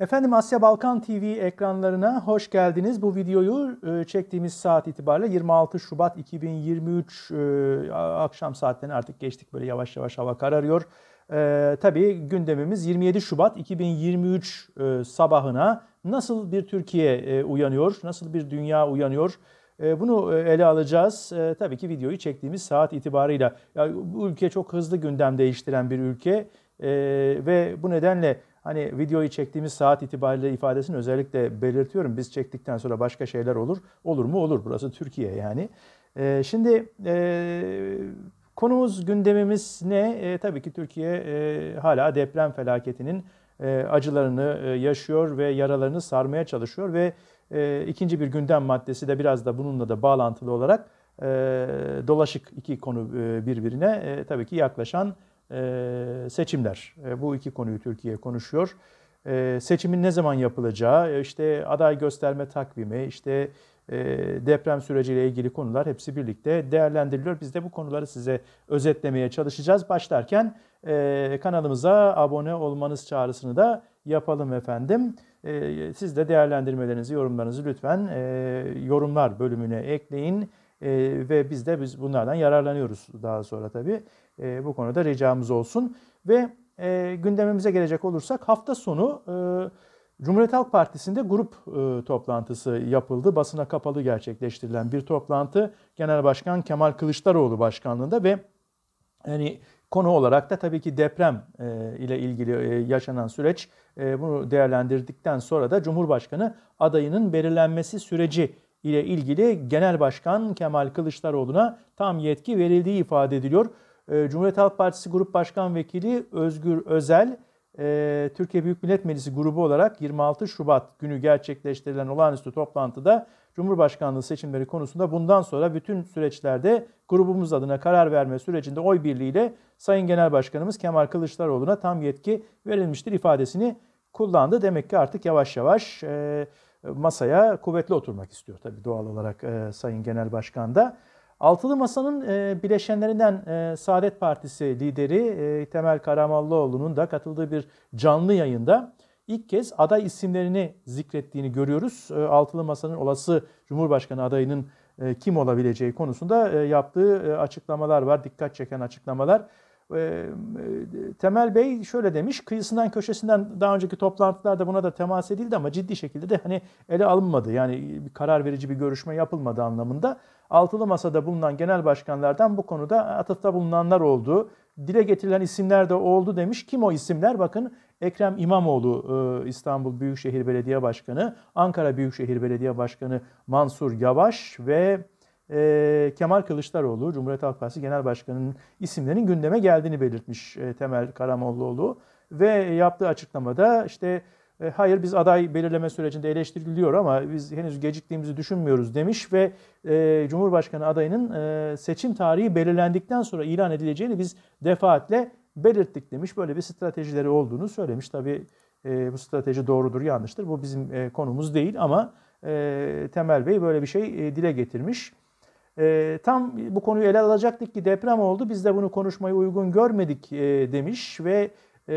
Efendim Asya Balkan TV ekranlarına hoş geldiniz. Bu videoyu e, çektiğimiz saat itibariyle 26 Şubat 2023 e, akşam saatlerine artık geçtik böyle yavaş yavaş hava kararıyor. E, tabii gündemimiz 27 Şubat 2023 sabahına nasıl bir Türkiye uyanıyor, nasıl bir dünya uyanıyor bunu ele alacağız. tabii ki videoyu çektiğimiz saat itibarıyla. Ya, bu ülke çok hızlı gündem değiştiren bir ülke e, ve bu nedenle Hani videoyu çektiğimiz saat itibariyle ifadesini özellikle belirtiyorum. Biz çektikten sonra başka şeyler olur. Olur mu? Olur. Burası Türkiye yani. E, şimdi e, konumuz, gündemimiz ne? E, tabii ki Türkiye e, hala deprem felaketinin e, acılarını e, yaşıyor ve yaralarını sarmaya çalışıyor ve e, ikinci bir gündem maddesi de biraz da bununla da bağlantılı olarak e, dolaşık iki konu e, birbirine e, tabii ki yaklaşan ee, seçimler. Ee, bu iki konuyu Türkiye konuşuyor. Ee, seçimin ne zaman yapılacağı, e, işte aday gösterme takvimi, işte e, deprem süreciyle ilgili konular hepsi birlikte değerlendiriliyor. Biz de bu konuları size özetlemeye çalışacağız. Başlarken e, kanalımıza abone olmanız çağrısını da yapalım efendim. Siz de değerlendirmelerinizi, yorumlarınızı lütfen yorumlar bölümüne ekleyin ve biz de biz bunlardan yararlanıyoruz daha sonra tabii. E, bu konuda ricamız olsun. Ve e, gündemimize gelecek olursak hafta sonu e, Cumhuriyet Halk Partisi'nde grup e, toplantısı yapıldı. Basına kapalı gerçekleştirilen bir toplantı Genel Başkan Kemal Kılıçdaroğlu başkanlığında ve yani konu olarak da tabii ki deprem e, ile ilgili e, yaşanan süreç e, bunu değerlendirdikten sonra da Cumhurbaşkanı adayının belirlenmesi süreci ile ilgili Genel Başkan Kemal Kılıçdaroğlu'na tam yetki verildiği ifade ediliyor. Ee, Cumhuriyet Halk Partisi Grup Başkan Vekili Özgür Özel, e, Türkiye Büyük Millet Meclisi grubu olarak 26 Şubat günü gerçekleştirilen olağanüstü toplantıda Cumhurbaşkanlığı seçimleri konusunda bundan sonra bütün süreçlerde grubumuz adına karar verme sürecinde oy birliğiyle Sayın Genel Başkanımız Kemal Kılıçdaroğlu'na tam yetki verilmiştir ifadesini kullandı. Demek ki artık yavaş yavaş e, masaya kuvvetli oturmak istiyor tabii doğal olarak e, Sayın Genel Başkan da. Altılı Masa'nın e, bileşenlerinden e, Saadet Partisi lideri e, Temel Karamollaoğlu'nun da katıldığı bir canlı yayında ilk kez aday isimlerini zikrettiğini görüyoruz. E, Altılı Masa'nın olası Cumhurbaşkanı adayının e, kim olabileceği konusunda e, yaptığı e, açıklamalar var, dikkat çeken açıklamalar. Temel Bey şöyle demiş, kıyısından köşesinden daha önceki toplantılarda buna da temas edildi ama ciddi şekilde de hani ele alınmadı. Yani bir karar verici bir görüşme yapılmadı anlamında. Altılı Masa'da bulunan genel başkanlardan bu konuda atıfta bulunanlar oldu. Dile getirilen isimler de oldu demiş. Kim o isimler? Bakın Ekrem İmamoğlu İstanbul Büyükşehir Belediye Başkanı, Ankara Büyükşehir Belediye Başkanı Mansur Yavaş ve e, Kemal Kılıçdaroğlu, Cumhuriyet Halk Partisi Genel Başkanı'nın isimlerinin gündeme geldiğini belirtmiş e, Temel Karamollaoğlu. Ve yaptığı açıklamada işte e, hayır biz aday belirleme sürecinde eleştiriliyor ama biz henüz geciktiğimizi düşünmüyoruz demiş ve e, Cumhurbaşkanı adayının e, seçim tarihi belirlendikten sonra ilan edileceğini biz defaatle belirttik demiş. Böyle bir stratejileri olduğunu söylemiş. tabi e, bu strateji doğrudur, yanlıştır. Bu bizim e, konumuz değil ama e, Temel Bey böyle bir şey e, dile getirmiş. Ee, tam bu konuyu ele alacaktık ki deprem oldu. Biz de bunu konuşmayı uygun görmedik e, demiş ve e,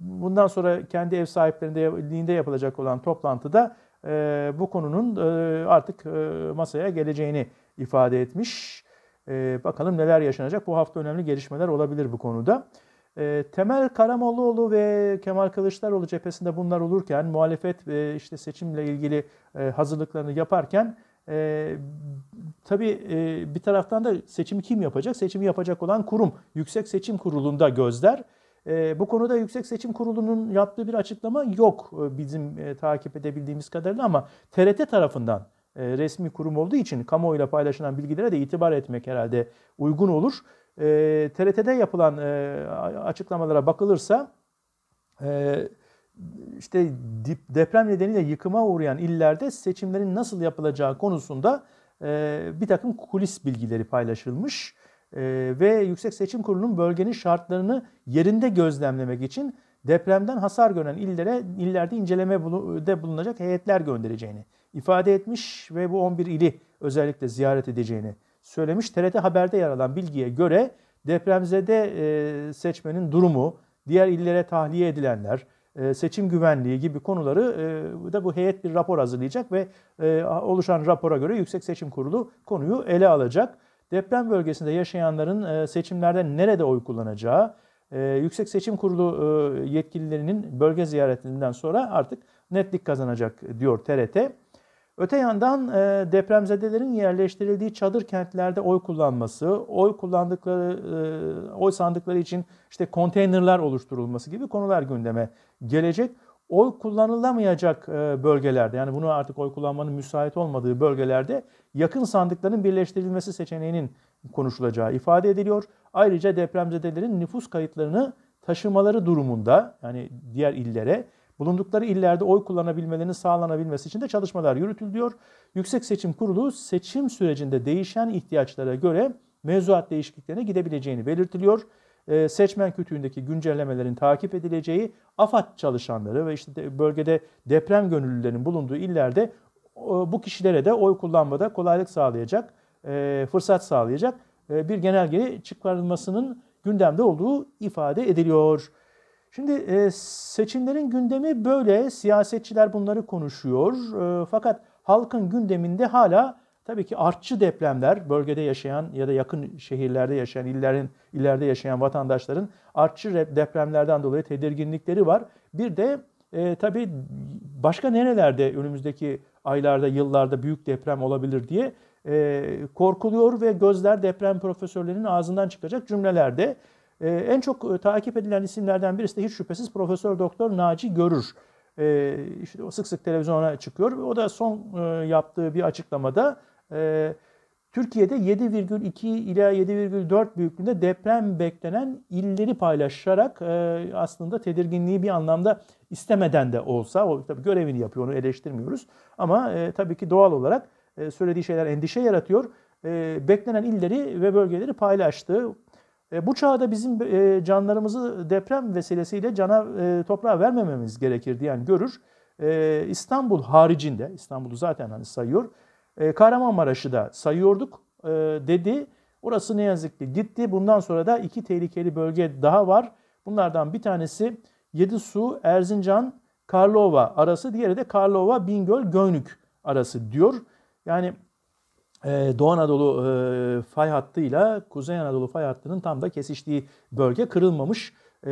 bundan sonra kendi ev sahiplerinde yapılacak olan toplantıda e, bu konunun e, artık e, masaya geleceğini ifade etmiş. E, bakalım neler yaşanacak. Bu hafta önemli gelişmeler olabilir bu konuda. E, Temel Karamollaoğlu ve Kemal Kılıçdaroğlu cephesinde bunlar olurken muhalefet ve işte seçimle ilgili e, hazırlıklarını yaparken e, tabii e, bir taraftan da seçimi kim yapacak? Seçimi yapacak olan kurum. Yüksek Seçim Kurulu'nda gözler. E, bu konuda Yüksek Seçim Kurulu'nun yaptığı bir açıklama yok e, bizim e, takip edebildiğimiz kadarıyla ama TRT tarafından e, resmi kurum olduğu için kamuoyuyla paylaşılan bilgilere de itibar etmek herhalde uygun olur. E, ee, TRT'de yapılan e, açıklamalara bakılırsa e, işte deprem nedeniyle yıkıma uğrayan illerde seçimlerin nasıl yapılacağı konusunda e, bir takım kulis bilgileri paylaşılmış e, ve Yüksek Seçim Kurulu'nun bölgenin şartlarını yerinde gözlemlemek için depremden hasar gören illere illerde inceleme de bulunacak heyetler göndereceğini ifade etmiş ve bu 11 ili özellikle ziyaret edeceğini söylemiş. TRT Haber'de yer alan bilgiye göre depremzede e, seçmenin durumu, diğer illere tahliye edilenler, e, seçim güvenliği gibi konuları e, da bu heyet bir rapor hazırlayacak ve e, oluşan rapora göre Yüksek Seçim Kurulu konuyu ele alacak. Deprem bölgesinde yaşayanların seçimlerde nerede oy kullanacağı, Yüksek Seçim Kurulu yetkililerinin bölge ziyaretinden sonra artık netlik kazanacak diyor TRT. Öte yandan depremzedelerin yerleştirildiği çadır kentlerde oy kullanması, oy kullandıkları oy sandıkları için işte konteynerler oluşturulması gibi konular gündeme gelecek oy kullanılamayacak e, bölgelerde yani bunu artık oy kullanmanın müsait olmadığı bölgelerde yakın sandıkların birleştirilmesi seçeneğinin konuşulacağı ifade ediliyor. Ayrıca depremzedelerin nüfus kayıtlarını taşımaları durumunda yani diğer illere bulundukları illerde oy kullanabilmelerinin sağlanabilmesi için de çalışmalar yürütülüyor. Yüksek Seçim Kurulu seçim sürecinde değişen ihtiyaçlara göre mevzuat değişikliklerine gidebileceğini belirtiliyor. Ee, seçmen kütüğündeki güncellemelerin takip edileceği AFAD çalışanları ve işte bölgede deprem gönüllülerinin bulunduğu illerde bu kişilere de oy kullanmada kolaylık sağlayacak, e, fırsat sağlayacak e, bir genelge çıkarılmasının gündemde olduğu ifade ediliyor. Şimdi e, seçimlerin gündemi böyle, siyasetçiler bunları konuşuyor e, fakat halkın gündeminde hala Tabii ki artçı depremler bölgede yaşayan ya da yakın şehirlerde yaşayan, illerin, ileride yaşayan vatandaşların artçı depremlerden dolayı tedirginlikleri var. Bir de e, tabii başka nerelerde önümüzdeki aylarda, yıllarda büyük deprem olabilir diye e, korkuluyor ve gözler deprem profesörlerinin ağzından çıkacak cümlelerde. E, en çok e, takip edilen isimlerden birisi de hiç şüphesiz Profesör Doktor Naci Görür. E, işte o sık sık televizyona çıkıyor. O da son e, yaptığı bir açıklamada ee, Türkiye'de 7,2 ila 7,4 büyüklüğünde deprem beklenen illeri paylaşarak e, aslında tedirginliği bir anlamda istemeden de olsa, o tabii görevini yapıyor onu eleştirmiyoruz. Ama e, tabii ki doğal olarak e, söylediği şeyler endişe yaratıyor. beklenen illeri ve bölgeleri paylaştı. bu çağda bizim e, canlarımızı deprem vesilesiyle cana toprağa vermememiz gerekir diyen görür. İstanbul haricinde, İstanbul'u zaten hani sayıyor e, Kahramanmaraş'ı da sayıyorduk e, dedi. Orası ne yazık ki gitti. Bundan sonra da iki tehlikeli bölge daha var. Bunlardan bir tanesi Yedisu, Erzincan, Karlova arası. Diğeri de Karlova, Bingöl, Gönlük arası diyor. Yani ee, Doğu Anadolu e, fay hattıyla Kuzey Anadolu fay hattının tam da kesiştiği bölge kırılmamış e,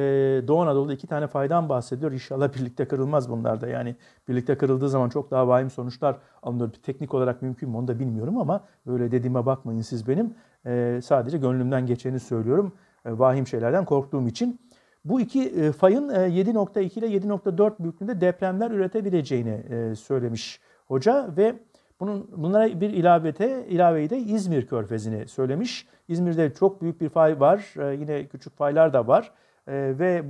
Doğu Anadolu'da iki tane faydan bahsediyor. İnşallah birlikte kırılmaz bunlar da. Yani birlikte kırıldığı zaman çok daha vahim sonuçlar alınıyor. Teknik olarak mümkün mü onu da bilmiyorum ama böyle dediğime bakmayın siz benim. Ee, sadece gönlümden geçeni söylüyorum. Ee, vahim şeylerden korktuğum için. Bu iki e, fayın 7.2 e, ile 7.4 büyüklüğünde depremler üretebileceğini e, söylemiş hoca ve bunun bunlara bir ilavete ilaveyi de İzmir Körfezi'ni söylemiş. İzmir'de çok büyük bir fay var. Yine küçük faylar da var. Ee, ve e,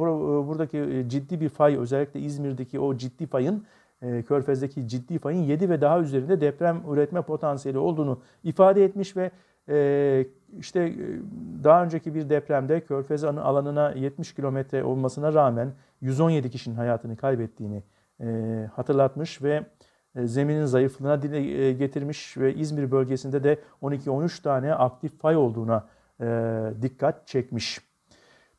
buradaki e, ciddi bir fay özellikle İzmir'deki o ciddi fayın e, Körfez'deki ciddi fayın 7 ve daha üzerinde deprem üretme potansiyeli olduğunu ifade etmiş ve işte daha önceki bir depremde Körfez alanına 70 kilometre olmasına rağmen 117 kişinin hayatını kaybettiğini hatırlatmış ve zeminin zayıflığına dile getirmiş ve İzmir bölgesinde de 12-13 tane aktif fay olduğuna dikkat çekmiş.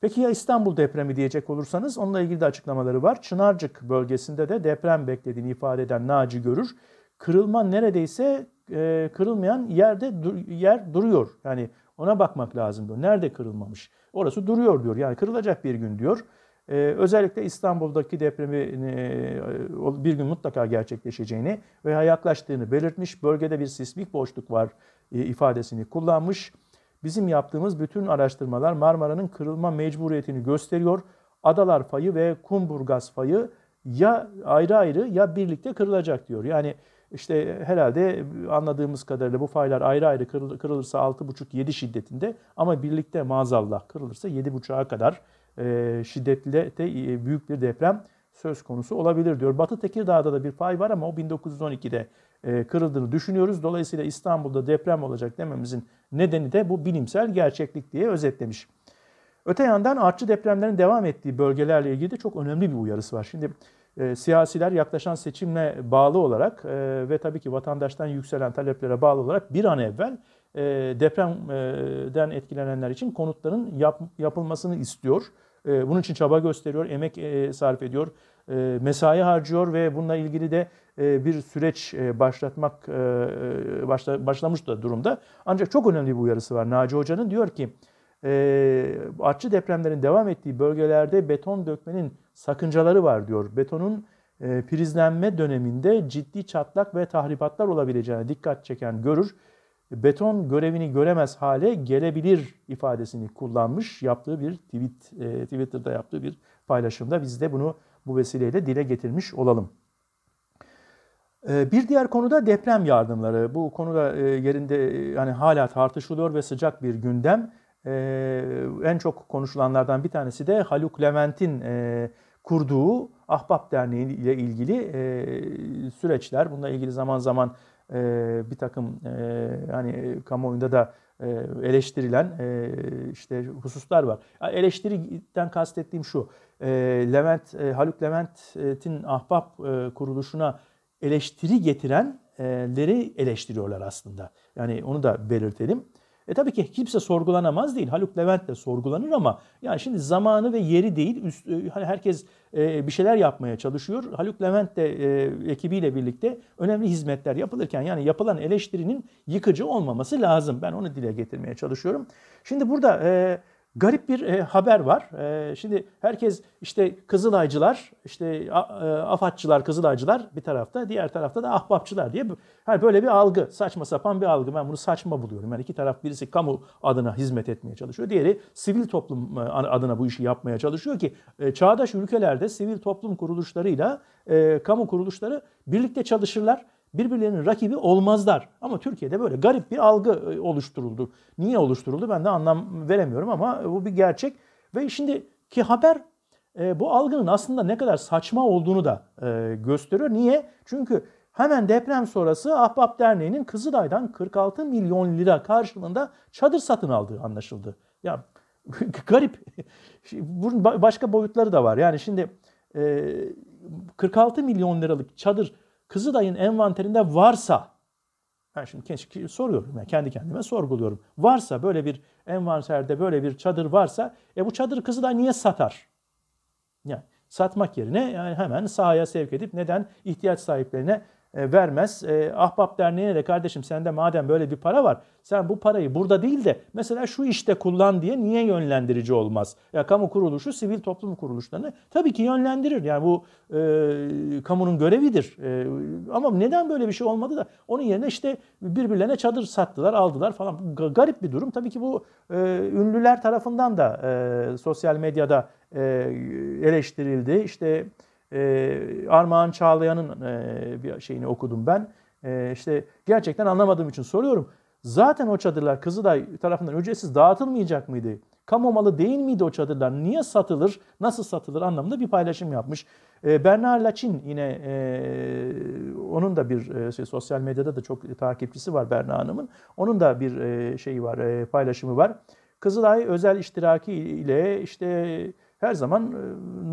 Peki ya İstanbul depremi diyecek olursanız onunla ilgili de açıklamaları var. Çınarcık bölgesinde de deprem beklediğini ifade eden Naci Görür, kırılma neredeyse e, kırılmayan yerde dur, yer duruyor. Yani ona bakmak lazım diyor. Nerede kırılmamış? Orası duruyor diyor. Yani kırılacak bir gün diyor. Ee, özellikle İstanbul'daki depremi e, bir gün mutlaka gerçekleşeceğini veya yaklaştığını belirtmiş. Bölgede bir sismik boşluk var e, ifadesini kullanmış. Bizim yaptığımız bütün araştırmalar Marmara'nın kırılma mecburiyetini gösteriyor. Adalar fayı ve Kumburgaz fayı ya ayrı ayrı ya birlikte kırılacak diyor. Yani işte herhalde anladığımız kadarıyla bu faylar ayrı ayrı kırılırsa 6,5-7 şiddetinde ama birlikte maazallah kırılırsa 7,5'a kadar şiddetli de büyük bir deprem söz konusu olabilir diyor. Batı Tekirdağ'da da bir pay var ama o 1912'de e, kırıldığını düşünüyoruz. Dolayısıyla İstanbul'da deprem olacak dememizin nedeni de bu bilimsel gerçeklik diye özetlemiş. Öte yandan artçı depremlerin devam ettiği bölgelerle ilgili de çok önemli bir uyarısı var. Şimdi e, siyasiler yaklaşan seçimle bağlı olarak e, ve tabii ki vatandaştan yükselen taleplere bağlı olarak bir an evvel e, depremden e, etkilenenler için konutların yap, yapılmasını istiyor. Ee, bunun için çaba gösteriyor, emek e, sarf ediyor, e, mesai harcıyor ve bununla ilgili de e, bir süreç başlatmak e, başlamış da durumda. Ancak çok önemli bir uyarısı var. Naci Hoca'nın diyor ki, e, depremlerin devam ettiği bölgelerde beton dökmenin sakıncaları var diyor. Betonun prizlenme döneminde ciddi çatlak ve tahribatlar olabileceğine dikkat çeken görür beton görevini göremez hale gelebilir ifadesini kullanmış yaptığı bir tweet e, Twitter'da yaptığı bir paylaşımda biz de bunu bu vesileyle dile getirmiş olalım. E, bir diğer konuda deprem yardımları. Bu konuda e, yerinde yani e, hala tartışılıyor ve sıcak bir gündem. E, en çok konuşulanlardan bir tanesi de Haluk Levent'in e, kurduğu Ahbap Derneği ile ilgili e, süreçler. Bununla ilgili zaman zaman e, bir takım e, hani e, kamuoyunda da e, eleştirilen e, işte hususlar var. Yani eleştiriden kastettiğim şu. E, Levent e, Haluk Levent'in ahbap e, kuruluşuna eleştiri getirenleri eleştiriyorlar aslında. Yani onu da belirtelim. E tabii ki kimse sorgulanamaz değil. Haluk Levent de sorgulanır ama yani şimdi zamanı ve yeri değil. Üst, e, hani herkes e, bir şeyler yapmaya çalışıyor. Haluk Levent de e, ekibiyle birlikte önemli hizmetler yapılırken yani yapılan eleştirinin yıkıcı olmaması lazım. Ben onu dile getirmeye çalışıyorum. Şimdi burada e, garip bir e, haber var. E, şimdi herkes işte Kızılaycılar, işte a, e, Afatçılar, Kızılaycılar bir tarafta, diğer tarafta da Ahbapçılar diye her böyle bir algı, saçma sapan bir algı. Ben bunu saçma buluyorum. Yani iki taraf birisi kamu adına hizmet etmeye çalışıyor, diğeri sivil toplum e, adına bu işi yapmaya çalışıyor ki e, çağdaş ülkelerde sivil toplum kuruluşlarıyla e, kamu kuruluşları birlikte çalışırlar birbirlerinin rakibi olmazlar. Ama Türkiye'de böyle garip bir algı e, oluşturuldu. Niye oluşturuldu ben de anlam veremiyorum ama e, bu bir gerçek. Ve şimdiki haber e, bu algının aslında ne kadar saçma olduğunu da gösteriyor. Niye? Çünkü hemen deprem sonrası Ahbap Derneği'nin Kızılay'dan 46 milyon lira karşılığında çadır satın aldığı anlaşıldı. Ya garip. Bunun başka boyutları da var. Yani şimdi 46 milyon liralık çadır Kızılay'ın envanterinde varsa ben şimdi kendi, soruyorum yani kendi kendime sorguluyorum. Varsa böyle bir envanterde böyle bir çadır varsa e bu çadır Kızılay niye satar? Yani satmak yerine yani hemen sahaya sevk edip neden ihtiyaç sahiplerine e, vermez. E, Ahbap Derneği'ne de kardeşim sende madem böyle bir para var sen bu parayı burada değil de mesela şu işte kullan diye niye yönlendirici olmaz? Ya kamu kuruluşu sivil toplum kuruluşlarını tabii ki yönlendirir. Yani bu e, kamunun görevidir. E, ama neden böyle bir şey olmadı da onun yerine işte birbirlerine çadır sattılar aldılar falan. Bu garip bir durum. Tabii ki bu e, ünlüler tarafından da e, sosyal medyada e, eleştirildi. İşte e, Armağan Çağlayan'ın e, bir şeyini okudum ben. E, işte gerçekten anlamadığım için soruyorum. Zaten o çadırlar Kızılay tarafından ücretsiz dağıtılmayacak mıydı? Kamu malı değil miydi o çadırlar? Niye satılır, nasıl satılır anlamında bir paylaşım yapmış. E, ee, Bernard Laçin yine e, onun da bir e, şey, sosyal medyada da çok takipçisi var Berna Hanım'ın. Onun da bir e, şeyi var, e, paylaşımı var. Kızılay özel iştiraki ile işte her zaman e,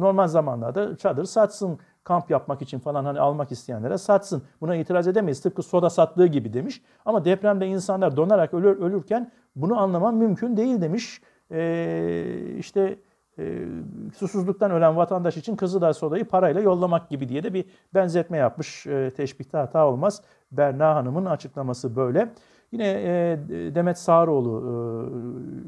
normal zamanlarda çadır satsın kamp yapmak için falan hani almak isteyenlere satsın. Buna itiraz edemeyiz. Tıpkı soda sattığı gibi demiş. Ama depremde insanlar donarak ölür, ölürken bunu anlamam mümkün değil demiş. Ee, işte e, susuzluktan ölen vatandaş için Kızılay sodayı parayla yollamak gibi diye de bir benzetme yapmış. E, teşbihte hata olmaz. Berna Hanım'ın açıklaması böyle. Yine e, Demet Sağroğlu e,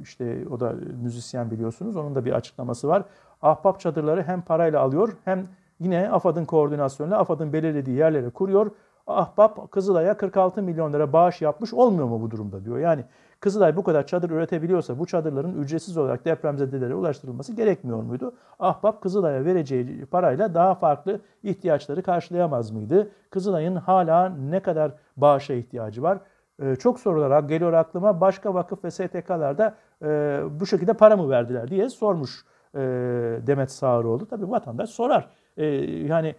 işte o da müzisyen biliyorsunuz. Onun da bir açıklaması var. Ahbap çadırları hem parayla alıyor hem yine AFAD'ın koordinasyonuyla AFAD'ın belirlediği yerlere kuruyor. Ahbap Kızılay'a 46 milyon lira bağış yapmış olmuyor mu bu durumda diyor. Yani Kızılay bu kadar çadır üretebiliyorsa bu çadırların ücretsiz olarak depremzedelere ulaştırılması gerekmiyor muydu? Ahbap Kızılay'a vereceği parayla daha farklı ihtiyaçları karşılayamaz mıydı? Kızılay'ın hala ne kadar bağışa ihtiyacı var? Ee, çok sorular geliyor aklıma başka vakıf ve STK'larda e, bu şekilde para mı verdiler diye sormuş e, Demet Sağıroğlu. Tabii vatandaş sorar. E, yani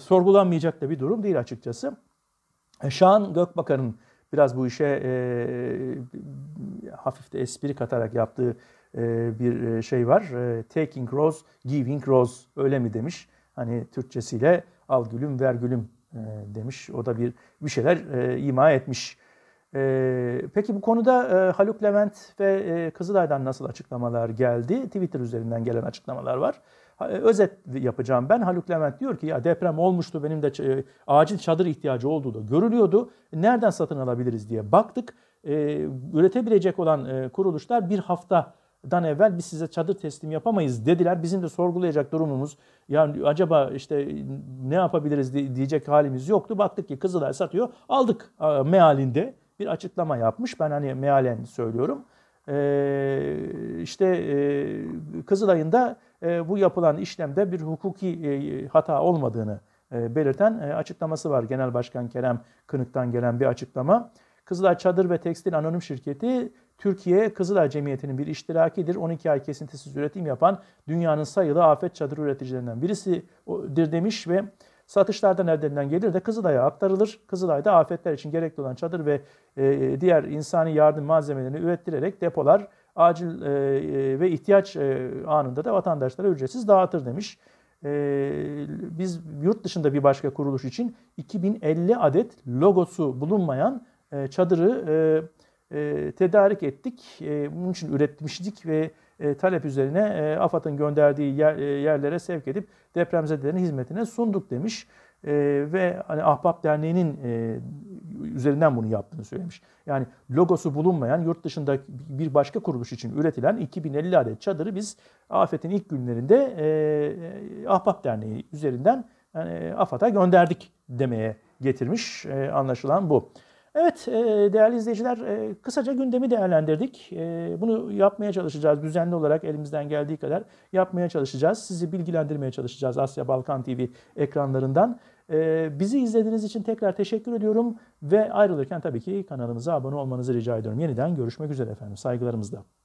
sorgulanmayacak da bir durum değil açıkçası. Şahan Gökbakan'ın biraz bu işe hafif de espri katarak yaptığı bir şey var. Taking rose, giving rose öyle mi demiş. Hani Türkçesiyle al gülüm ver gülüm demiş. O da bir bir şeyler ima etmiş. E, peki bu konuda e, Haluk Levent ve e, Kızılay'dan nasıl açıklamalar geldi? Twitter üzerinden gelen açıklamalar var. E, özet yapacağım ben. Haluk Levent diyor ki ya deprem olmuştu benim de e, acil çadır ihtiyacı olduğu da görülüyordu. Nereden satın alabiliriz diye baktık. Ee, üretebilecek olan e, kuruluşlar bir hafta dan evvel biz size çadır teslim yapamayız dediler. Bizim de sorgulayacak durumumuz yani acaba işte ne yapabiliriz diyecek halimiz yoktu. Baktık ki Kızılay satıyor aldık mealinde bir açıklama yapmış. Ben hani mealen söylüyorum. Ee, işte e, Kızılay'ın da e, bu yapılan işlemde bir hukuki e, hata olmadığını e, belirten e, açıklaması var. Genel Başkan Kerem Kınık'tan gelen bir açıklama. Kızılay Çadır ve Tekstil Anonim Şirketi Türkiye Kızılay Cemiyeti'nin bir iştirakidir. 12 ay kesintisiz üretim yapan dünyanın sayılı afet çadır üreticilerinden birisidir demiş ve Satışlardan elde edilen gelir de Kızılay'a aktarılır. Kızılay'da afetler için gerekli olan çadır ve e, diğer insani yardım malzemelerini ürettirerek depolar acil e, e ve ihtiyaç e, anında da vatandaşlara ücretsiz dağıtır demiş. E, biz yurt dışında bir başka kuruluş için 2050 adet logosu bulunmayan e, çadırı e, e, tedarik ettik. E, bunun için üretmiştik ve e, talep üzerine e, AFAD'ın gönderdiği yer, e, yerlere sevk edip depremzedelerin hizmetine sunduk demiş. E, ve hani Ahbap Derneği'nin e, üzerinden bunu yaptığını söylemiş. Yani logosu bulunmayan yurt dışında bir başka kuruluş için üretilen 2050 adet çadırı biz afetin ilk günlerinde e, e Ahbap Derneği üzerinden yani, e, AFAD'a gönderdik demeye getirmiş. E, anlaşılan bu. Evet e, değerli izleyiciler e, kısaca gündemi değerlendirdik. E, bunu yapmaya çalışacağız düzenli olarak elimizden geldiği kadar yapmaya çalışacağız. Sizi bilgilendirmeye çalışacağız Asya Balkan TV ekranlarından. Bizi izlediğiniz için tekrar teşekkür ediyorum ve ayrılırken tabii ki kanalımıza abone olmanızı rica ediyorum. Yeniden görüşmek üzere efendim saygılarımızla.